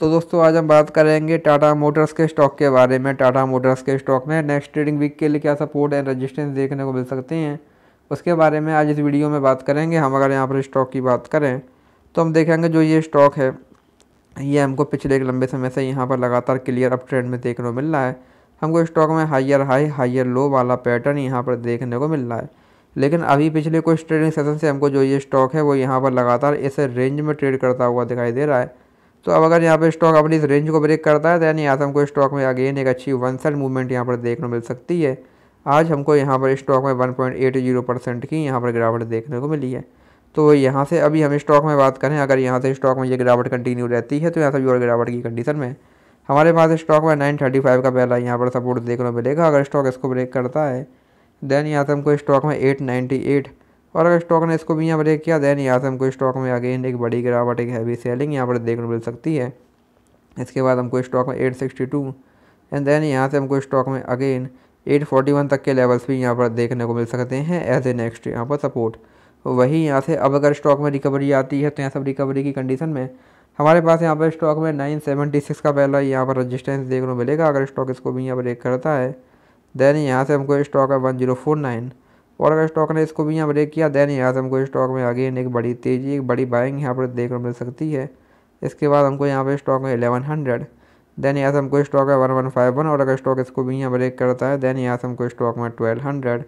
तो दोस्तों आज हम बात करेंगे टाटा मोटर्स के स्टॉक के बारे में टाटा मोटर्स के स्टॉक में नेक्स्ट ट्रेडिंग वीक के लिए क्या सपोर्ट एंड रेजिस्टेंस देखने को मिल सकते हैं उसके बारे में आज इस वीडियो में बात करेंगे हम अगर यहाँ पर स्टॉक की बात करें तो हम देखेंगे जो ये स्टॉक है ये हमको पिछले एक लंबे समय से यहाँ पर लगातार क्लियर अप ट्रेंड में देखने को मिल रहा है हमको स्टॉक में हाइयर हाई हाइयर लो वाला पैटर्न यहाँ पर देखने को मिल रहा है लेकिन अभी पिछले कुछ ट्रेडिंग सेशन से हमको जो ये स्टॉक है वो यहाँ पर लगातार इस रेंज में ट्रेड करता हुआ दिखाई दे रहा है तो अब अगर यहाँ पे स्टॉक अपनी इस रेंज को ब्रेक करता है तो यानी आज हमको स्टॉक में अगेन एक अच्छी वन साइड मूवमेंट यहाँ पर देखने मिल सकती है आज हमको यहाँ पर स्टॉक में one point eight zero percent की यहाँ पर गिरावट देखने को मिली है तो यहाँ से अभी हम स्टॉक में बात करें अगर यहाँ से स्टॉक में ये गिरावट कंटिन्यू रहती है तो यहाँ से भी और गिरावट की कंडीशन में हमारे पास स्टॉक में नाइन थर्टी फाइव का पहला यहाँ पर सपोर्ट देखने को मिलेगा अगर स्टॉक इसको ब्रेक करता है देन यहाँ से हमको स्टॉक में एट नाइन्टी एट और अगर स्टॉक ने इसको भी यहाँ ब्रेक किया दैन यहाँ से हमको स्टॉक में अगेन एक बड़ी गिरावट एक हैवी सेलिंग यहाँ पर देखने को मिल सकती है इसके बाद हमको स्टॉक में 862 एंड देन यहाँ से हमको स्टॉक में अगेन 841 तक के लेवल्स भी यहाँ पर देखने को मिल सकते हैं एज ए नेक्स्ट यहाँ पर सपोर्ट वही यहाँ से अब अगर स्टॉक में रिकवरी आती है तो यहाँ सब रिकवरी की कंडीशन में हमारे पास यहाँ पर स्टॉक में 976 का पहला यहाँ पर रजिस्टेंस देखने को मिलेगा अगर स्टॉक इसको भी यहाँ पर ब्रेक करता है देन यहाँ से हमको स्टॉक है वन जीरो फोर नाइन और अगर स्टॉक ने इसको भी यहाँ ब्रेक किया दैन यहाँ को हमको स्टॉक में अगेन एक बड़ी तेज़ी एक बड़ी बाइंग यहाँ पर देखने मिल सकती है इसके बाद हमको यहाँ पर स्टॉक में एलेवन हंड्रेड दैन यहाँ को हमको स्टॉक है वन वन फाइव वन और अगर स्टॉक इसको भी यहाँ ब्रेक करता है दैन यहाँ को हमको स्टॉक में ट्वेल्व हंड्रेड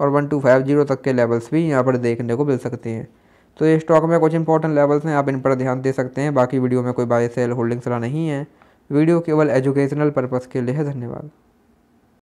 और वन टू फाइव जीरो तक के लेवल्स भी यहाँ पर देखने को मिल सकते हैं तो ये स्टॉक में कुछ इंपॉर्टेंट लेवल्स हैं आप इन पर ध्यान दे सकते हैं बाकी वीडियो में कोई बाय सेल होल्डिंग्स वाला नहीं है वीडियो केवल एजुकेशनल पर्पज़ के लिए है धन्यवाद